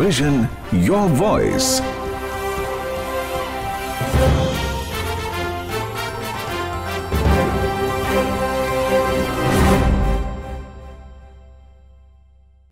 Vision your voice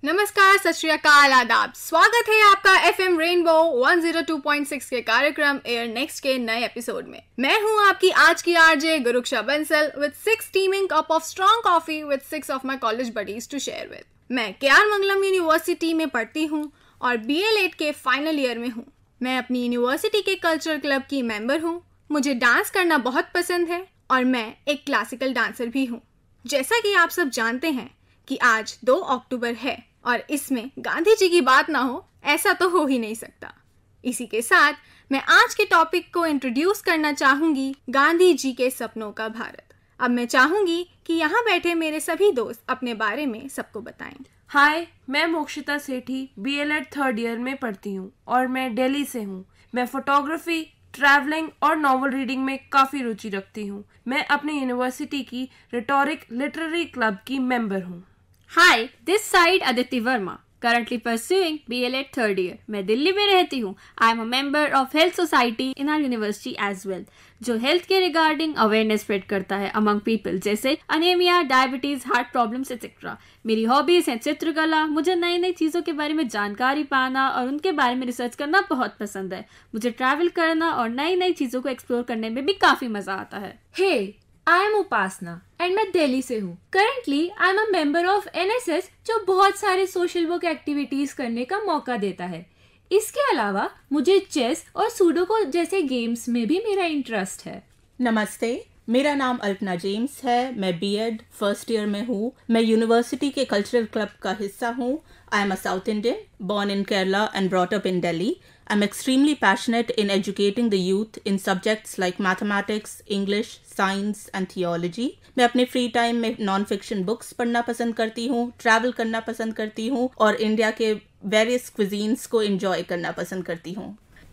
नमस्कार सत श्रीकाल आदाब स्वागत है आपका F M rainbow one zero two point six के कार्यक्रम एयर नेक्स्ट के नए एपिसोड में मैं हूं आपकी आज की RJ Guruksha Bansal with six teaming cup of strong coffee with six of my college buddies to share with मैं के आर मंगलम यूनिवर्सिटी में पढ़ती हूँ और बी एल के फाइनल ईयर में हूँ मैं अपनी यूनिवर्सिटी के कल्चर क्लब की मेंबर हूँ मुझे डांस करना बहुत पसंद है और मैं एक क्लासिकल डांसर भी हूँ जैसा कि आप सब जानते हैं कि आज 2 अक्टूबर है और इसमें गांधी जी की बात ना हो ऐसा तो हो ही नहीं सकता इसी के साथ मैं आज के टॉपिक को इंट्रोड्यूस करना चाहूंगी गांधी जी के सपनों का भारत अब मैं चाहूंगी कि यहाँ बैठे मेरे सभी दोस्त अपने बारे में सबको बताएं हाय मैं Mokshita Sethi B L Ed third year में पढ़ती हूँ और मैं दिल्ली से हूँ मैं फोटोग्राफी ट्रैवलिंग और नॉवल रीडिंग में काफ़ी रुचि रखती हूँ मैं अपनी यूनिवर्सिटी की रिटोरिक लिटरेरी क्लब की मेंबर हूँ hi this side Aditya Verma currently pursuing BLED third year. मैं दिल्ली में रहती हूँ I am a member of health society in R university as well जो हेल्थ के रिगार्डिंग अवेयरनेस स्प्रेड करता है अमंग पीपल जैसे anaemia diabetes heart problem etcetera मेरी हॉबीज हैं चित्रकला मुझे नई नई चीज़ों के बारे में जानकारी पाना और उनके बारे में रिसर्च करना बहुत पसंद है मुझे ट्रैवल करना और नई नई चीज़ों को एक्सप्लोर करने में भी काफ़ी मज़ा आता है hey hey, I am Upasana and मैं दिल्ली से हूँ currently I am a member of NSS जो बहुत सारे सोशल वर्क एक्टिविटीज करने का मौका देता है इसके अलावा मुझे चेस और सूडोको जैसे गेम्स में भी मेरा इंटरेस्ट है नमस्ते मेरा नाम अल्पना जेम्स है मैं बीएड फर्स्ट ईयर में हूँ मैं यूनिवर्सिटी के कल्चरल क्लब का हिस्सा हूँ I am a south Indian born in Kerala and brought up in Delhi I'm extremely passionate in educating the youth in subjects like mathematics, English, science and theology मैं अपने free time में non fiction books पढ़ना पसंद करती हूँ travel करना पसंद करती हूँ और इंडिया के वेरियस क्विजींस को एंजॉय करना पसंद करती हूँ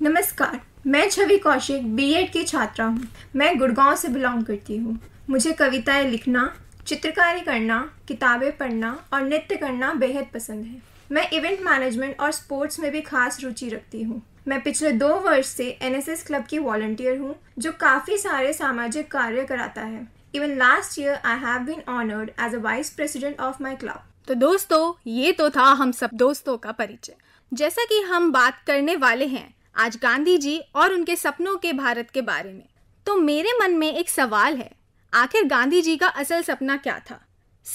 नमस्कार मैं छवि कौशिक बी एड की छात्रा हूँ मैं गुड़गांव से बिलोंग करती हूँ मुझे कविताएं लिखना चित्रकारी करना किताबें पढ़ना और नृत्य करना बेहद पसंद है मैं इवेंट मैनेजमेंट और स्पोर्ट्स में भी खास रुचि रखती हूँ मैं पिछले दो वर्ष से एनएसएस क्लब की वॉलंटियर हूँ जो काफ़ी सारे सामाजिक कार्य कराता है even last year I have been honoured as a vice president of my club तो दोस्तों ये तो था हम सब दोस्तों का परिचय जैसा कि हम बात करने वाले हैं आज गांधी जी और उनके सपनों के भारत के बारे में तो मेरे मन में एक सवाल है आखिर गांधी जी का असल सपना क्या था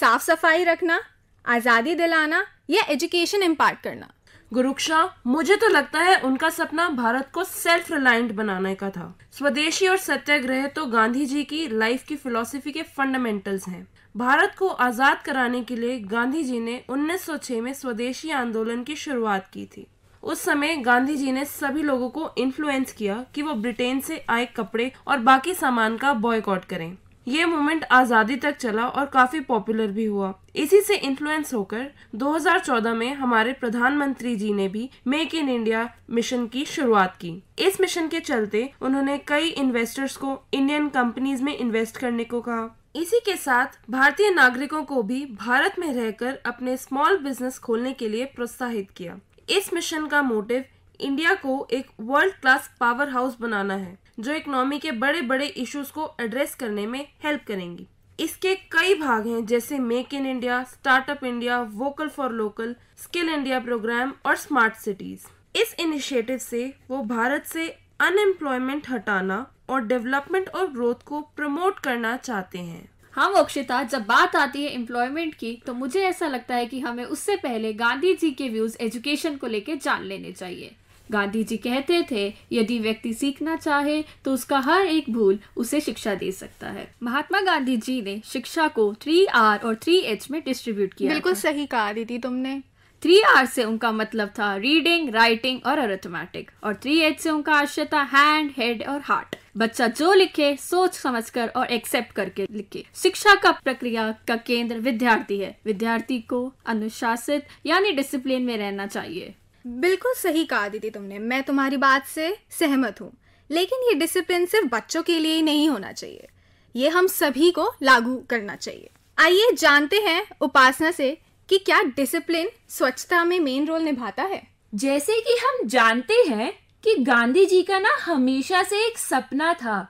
साफ सफाई रखना आज़ादी दिलाना या एजुकेशन इम्पार्ट करना गुरुक्षा मुझे तो लगता है उनका सपना भारत को सेल्फ रिलायंट बनाने का था स्वदेशी और सत्याग्रह तो गांधी जी की लाइफ की फिलोसफी के फंडामेंटल्स हैं भारत को आजाद कराने के लिए गांधी जी ने 1906 में स्वदेशी आंदोलन की शुरुआत की थी उस समय गांधी जी ने सभी लोगों को इन्फ्लुएंस किया कि वो ब्रिटेन से आए कपड़े और बाकी सामान का बॉयकॉट करें ये मूवमेंट आज़ादी तक चला और काफ़ी पॉपुलर भी हुआ इसी से इन्फ्लुएंस होकर 2014 में हमारे प्रधानमंत्री जी ने भी मेक इन इंडिया मिशन की शुरुआत की इस मिशन के चलते उन्होंने कई इन्वेस्टर्स को इंडियन कंपनीज में इन्वेस्ट करने को कहा इसी के साथ भारतीय नागरिकों को भी भारत में रहकर अपने स्मॉल बिजनेस खोलने के लिए प्रोत्साहित किया इस मिशन का मोटिव इंडिया को एक वर्ल्ड क्लास पावर हाउस बनाना है जो इकोनॉमी के बड़े बड़े इश्यूज को एड्रेस करने में हेल्प करेंगी इसके कई भाग हैं जैसे make in India startup India vocal for local skill India program और स्मार्ट सिटीज इस इनिशिएटिव से वो भारत से अनएम्प्लॉयमेंट हटाना और डेवलपमेंट और ग्रोथ को प्रमोट करना चाहते हैं हाँ अक्षिता जब बात आती है एम्प्लॉयमेंट की तो मुझे ऐसा लगता है कि हमें उससे पहले गांधी जी के व्यूज एजुकेशन को लेके जान लेने चाहिए गांधी जी कहते थे यदि व्यक्ति सीखना चाहे तो उसका हर एक भूल उसे शिक्षा दे सकता है महात्मा गांधी जी ने शिक्षा को थ्री आर और थ्री एच में डिस्ट्रीब्यूट किया बिल्कुल सही कहा दीदी तुमने थ्री आर से उनका मतलब था रीडिंग राइटिंग और अरेथमेटिक और थ्री एच से उनका आशय था हैंड हेड और हार्ट बच्चा जो लिखे सोच समझकर और एक्सेप्ट करके लिखे शिक्षा का प्रक्रिया का केंद्र विद्यार्थी है विद्यार्थी को अनुशासित यानी डिसिप्लिन में रहना चाहिए बिल्कुल सही कहा दी थी तुमने मैं तुम्हारी बात से सहमत हूँ लेकिन ये डिसिप्लिन सिर्फ बच्चों के लिए ही नहीं होना चाहिए ये हम सभी को लागू करना चाहिए आइए जानते हैं उपासना से कि क्या डिसिप्लिन स्वच्छता में मेन रोल निभाता है जैसे कि हम जानते हैं कि गांधी जी का ना हमेशा से एक सपना था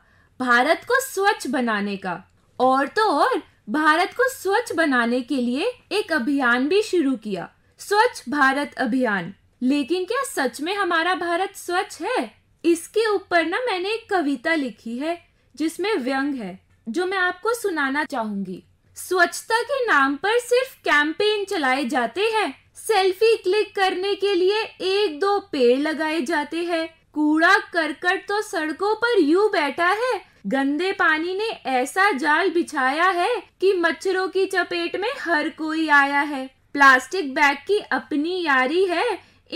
भारत को स्वच्छ बनाने का और तो और भारत को स्वच्छ बनाने के लिए एक अभियान भी शुरू किया स्वच्छ भारत अभियान लेकिन क्या सच में हमारा भारत स्वच्छ है इसके ऊपर ना मैंने एक कविता लिखी है जिसमें व्यंग है जो मैं आपको सुनाना चाहूंगी स्वच्छता के नाम पर सिर्फ कैंपेन चलाए जाते हैं सेल्फी क्लिक करने के लिए एक दो पेड़ लगाए जाते हैं कूड़ा करकट तो सड़कों पर यू बैठा है गंदे पानी ने ऐसा जाल बिछाया है कि मच्छरों की चपेट में हर कोई आया है प्लास्टिक बैग की अपनी यारी है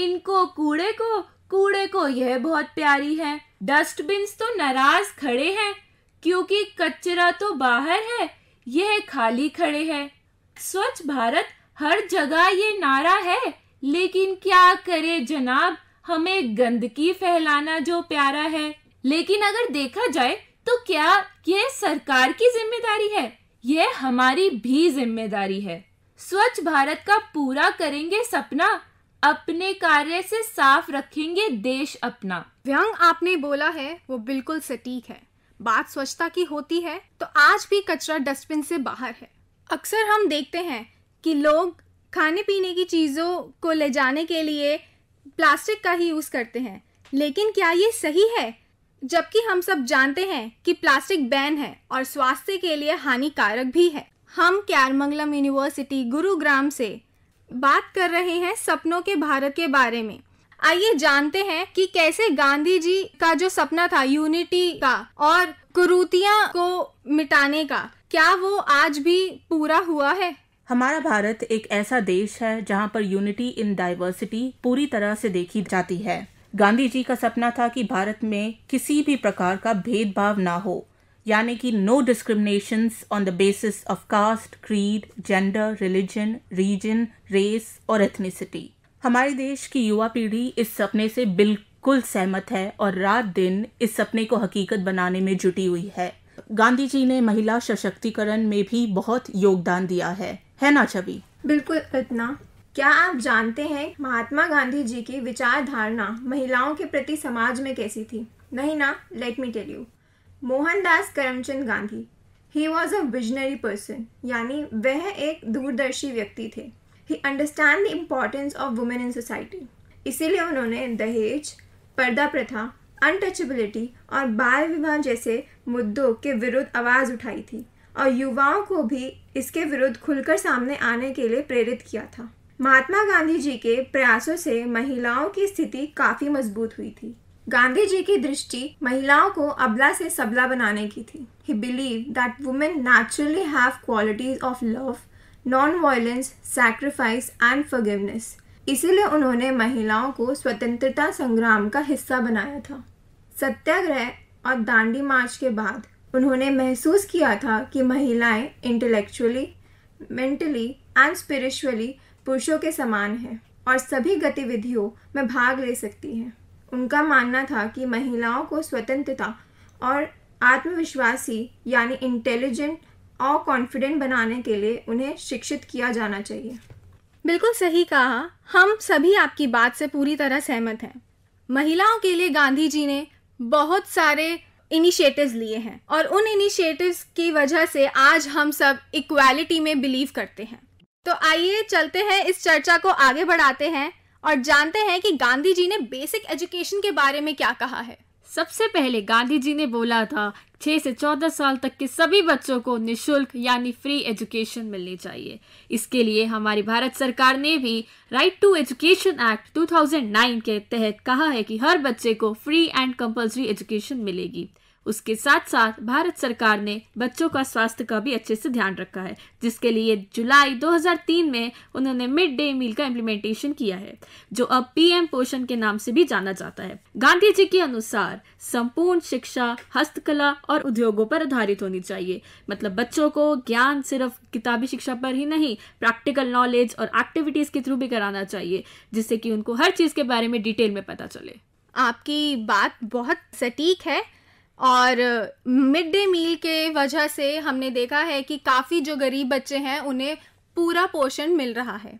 इनको कूड़े को कूड़े को यह बहुत प्यारी है डस्टबिन तो नाराज खड़े हैं क्योंकि कचरा तो बाहर है यह खाली खड़े है स्वच्छ भारत हर जगह ये नारा है लेकिन क्या करे जनाब हमें गंदगी फैलाना जो प्यारा है लेकिन अगर देखा जाए तो क्या यह सरकार की जिम्मेदारी है यह हमारी भी जिम्मेदारी है स्वच्छ भारत का पूरा करेंगे सपना अपने कार्य से साफ रखेंगे देश अपना व्यंग आपने बोला है वो बिल्कुल सटीक है बात स्वच्छता की होती है तो आज भी कचरा डस्टबिन से बाहर है अक्सर हम देखते हैं कि लोग खाने पीने की चीज़ों को ले जाने के लिए प्लास्टिक का ही यूज़ करते हैं लेकिन क्या ये सही है जबकि हम सब जानते हैं कि प्लास्टिक बैन है और स्वास्थ्य के लिए हानिकारक भी है हम क्यारमंगलम यूनिवर्सिटी गुरुग्राम से बात कर रहे हैं सपनों के भारत के बारे में आइए जानते हैं कि कैसे गांधी जी का जो सपना था यूनिटी का और कुरूतियां को मिटाने का क्या वो आज भी पूरा हुआ है हमारा भारत एक ऐसा देश है जहाँ पर यूनिटी इन डाइवर्सिटी पूरी तरह से देखी जाती है गांधी जी का सपना था कि भारत में किसी भी प्रकार का भेदभाव ना हो यानी कि no discriminations on the basis of caste creed gender religion region race और एथनिसिटी हमारे देश की युवा पीढ़ी इस सपने से बिल्कुल सहमत है और रात दिन इस सपने को हकीकत बनाने में जुटी हुई है गांधी जी ने महिला सशक्तिकरण में भी बहुत योगदान दिया है है ना छवि बिल्कुल इतना क्या आप जानते हैं महात्मा गांधी जी की विचारधारणा महिलाओं के प्रति समाज में कैसी थी नहीं ना let me tell you Mohandas Karamchand Gandhi he was a visionary person यानी वह एक दूरदर्शी व्यक्ति थे he understand the importance of women in society इसीलिए उन्होंने दहेज पर्दा प्रथा अनटचेबिलिटी और बाल विवाह जैसे मुद्दों के विरुद्ध आवाज़ उठाई थी और युवाओं को भी इसके विरुद्ध खुलकर सामने आने के लिए प्रेरित किया था महात्मा गांधी जी के प्रयासों से महिलाओं की स्थिति काफ़ी मजबूत हुई थी गांधी जी की दृष्टि महिलाओं को अबला से सबला बनाने की थी he believe that women naturally have qualities of love non violence sacrifice and forgiveness इसीलिए उन्होंने महिलाओं को स्वतंत्रता संग्राम का हिस्सा बनाया था सत्याग्रह और दांडी मार्च के बाद उन्होंने महसूस किया था कि महिलाएं इंटेलेक्चुअली मेंटली एंड स्पिरिचुअली पुरुषों के समान हैं और सभी गतिविधियों में भाग ले सकती हैं उनका मानना था कि महिलाओं को स्वतंत्रता और आत्मविश्वासी यानी इंटेलिजेंट और कॉन्फिडेंट बनाने के लिए उन्हें शिक्षित किया जाना चाहिए बिल्कुल सही कहा हम सभी आपकी बात से पूरी तरह सहमत हैं महिलाओं के लिए गांधी जी ने बहुत सारे इनिशिएटिव्स लिए हैं और उन इनिशिएटिव्स की वजह से आज हम सब इक्वालिटी में बिलीव करते हैं तो आइए चलते हैं इस चर्चा को आगे बढ़ाते हैं और जानते हैं कि गांधी जी ने बेसिक एजुकेशन के बारे में क्या कहा है सबसे पहले गांधी जी ने बोला था छः से चौदह साल तक के सभी बच्चों को निशुल्क यानी फ्री एजुकेशन मिलनी चाहिए इसके लिए हमारी भारत सरकार ने भी राइट टू एजुकेशन एक्ट 2009 के तहत कहा है कि हर बच्चे को फ्री एंड कंपलसरी एजुकेशन मिलेगी उसके साथ साथ भारत सरकार ने बच्चों का स्वास्थ्य का भी अच्छे से ध्यान रखा है जिसके लिए जुलाई 2003 में उन्होंने मिड डे मील का इम्प्लीमेंटेशन किया है जो अब पीएम पोषण के नाम से भी जाना जाता है गांधी जी के अनुसार संपूर्ण शिक्षा हस्तकला और उद्योगों पर आधारित होनी चाहिए मतलब बच्चों को ज्ञान सिर्फ किताबी शिक्षा पर ही नहीं प्रैक्टिकल नॉलेज और एक्टिविटीज के थ्रू भी कराना चाहिए जिससे कि उनको हर चीज के बारे में डिटेल में पता चले आपकी बात बहुत सटीक है और मिड डे मील के वजह से हमने देखा है कि काफ़ी जो गरीब बच्चे हैं उन्हें पूरा पोषण मिल रहा है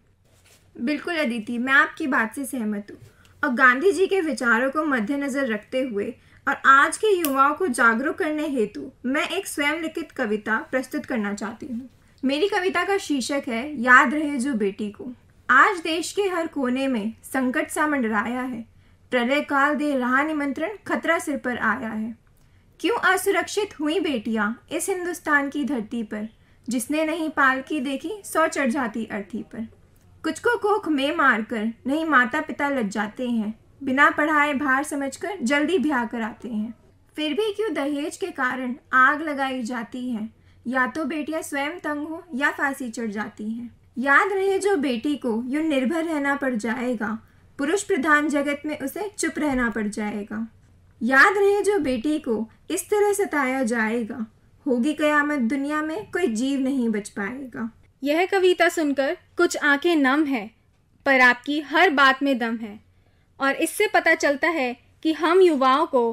बिल्कुल अदिति मैं आपकी बात से सहमत हूँ और गांधी जी के विचारों को मद्देनज़र रखते हुए और आज के युवाओं को जागरूक करने हेतु मैं एक स्वयं लिखित कविता प्रस्तुत करना चाहती हूँ मेरी कविता का शीर्षक है याद रहे जो बेटी को आज देश के हर कोने में संकट सा मंडराया है प्रलय काल दे रहा निमंत्रण खतरा सिर पर आया है क्यों असुरक्षित हुई बेटियां इस हिंदुस्तान की धरती पर जिसने नहीं पालकी देखी सौ चढ़ जाती अर्थी पर कुछ को कोख में मार कर नहीं माता पिता लग जाते हैं बिना पढ़ाए भार समझकर जल्दी ब्याह कराते हैं फिर भी क्यों दहेज के कारण आग लगाई जाती है या तो बेटियां स्वयं तंग हो या फांसी चढ़ जाती हैं याद रहे जो बेटी को यूं निर्भर रहना पड़ जाएगा पुरुष प्रधान जगत में उसे चुप रहना पड़ जाएगा याद रहे जो बेटी को इस तरह सताया जाएगा होगी कयामत दुनिया में कोई जीव नहीं बच पाएगा यह कविता सुनकर कुछ आंखें नम है पर आपकी हर बात में दम है और इससे पता चलता है कि हम युवाओं को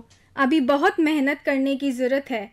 अभी बहुत मेहनत करने की ज़रूरत है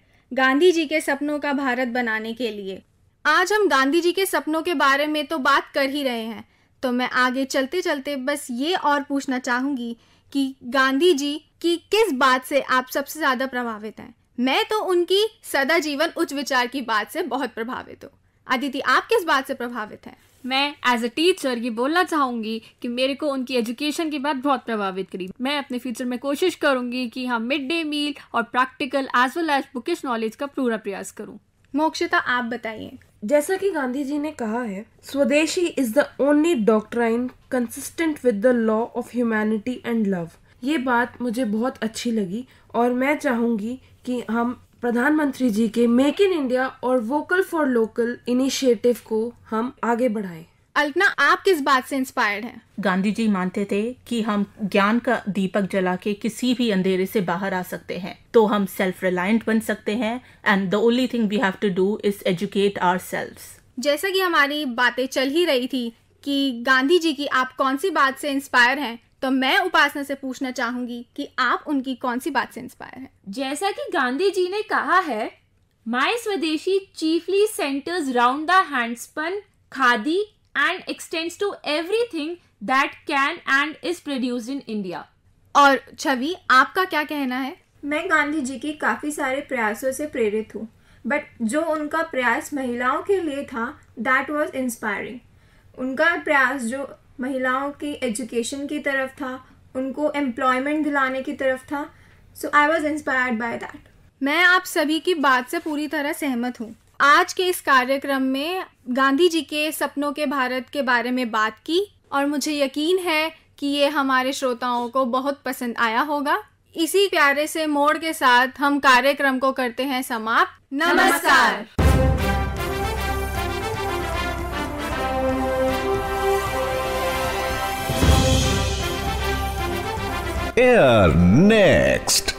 गांधी जी के सपनों का भारत बनाने के लिए आज हम गांधी जी के सपनों के बारे में तो बात कर ही रहे हैं तो मैं आगे चलते चलते बस ये और पूछना चाहूंगी कि गांधी जी की किस बात से आप सबसे ज़्यादा प्रभावित हैं मैं तो उनकी सदा जीवन उच्च विचार की बात से बहुत प्रभावित हूँ अदिति आप किस बात से प्रभावित हैं मैं एज अ टीचर ये बोलना चाहूंगी कि मेरे को उनकी एजुकेशन की बात बहुत प्रभावित करी मैं अपने फ्यूचर में कोशिश करूंगी कि हम मिड डे मील और practical as well as bookish knowledge का पूरा प्रयास करूँ मोक्षता आप बताइए जैसा कि गांधी जी ने कहा है swadeshi is the only doctrine consistent with the law of humanity and love ये बात मुझे बहुत अच्छी लगी और मैं चाहूंगी कि हम प्रधानमंत्री जी के मेक इन इंडिया और वोकल फॉर लोकल इनिशिएटिव को हम आगे बढ़ाएं अल्पना आप किस बात से इंस्पायर्ड हैं गांधी जी मानते थे कि हम ज्ञान का दीपक जला के किसी भी अंधेरे से बाहर आ सकते हैं तो हम सेल्फ रिलायंट बन सकते हैं and the only thing we have to do is educate our जैसा कि हमारी बातें चल ही रही थी कि गांधी जी की आप कौन सी बात से इंस्पायर हैं तो मैं उपासना से पूछना चाहूंगी कि आप उनकी कौन सी बात से इंस्पायर हैं जैसा कि गांधी जी ने कहा है my swadeshi chiefly centres round the handspun khadi extends to everything that can and is produce in India और छवि आपका क्या कहना है मैं गांधी जी की काफ़ी सारे प्रयासों से प्रेरित हूँ बट जो उनका प्रयास महिलाओं के लिए था दैट वॉज इंस्पायरिंग उनका प्रयास जो महिलाओं की एजुकेशन की तरफ था उनको एम्प्लॉयमेंट दिलाने की तरफ था so I was inspired by that मैं आप सभी की बात से पूरी तरह सहमत हूँ आज के इस कार्यक्रम में गांधी जी के सपनों के भारत के बारे में बात की और मुझे यकीन है कि ये हमारे श्रोताओं को बहुत पसंद आया होगा इसी प्यारे से मोड़ के साथ हम कार्यक्रम को करते हैं समाप्त नमस्कार, नमस्कार। Air Next.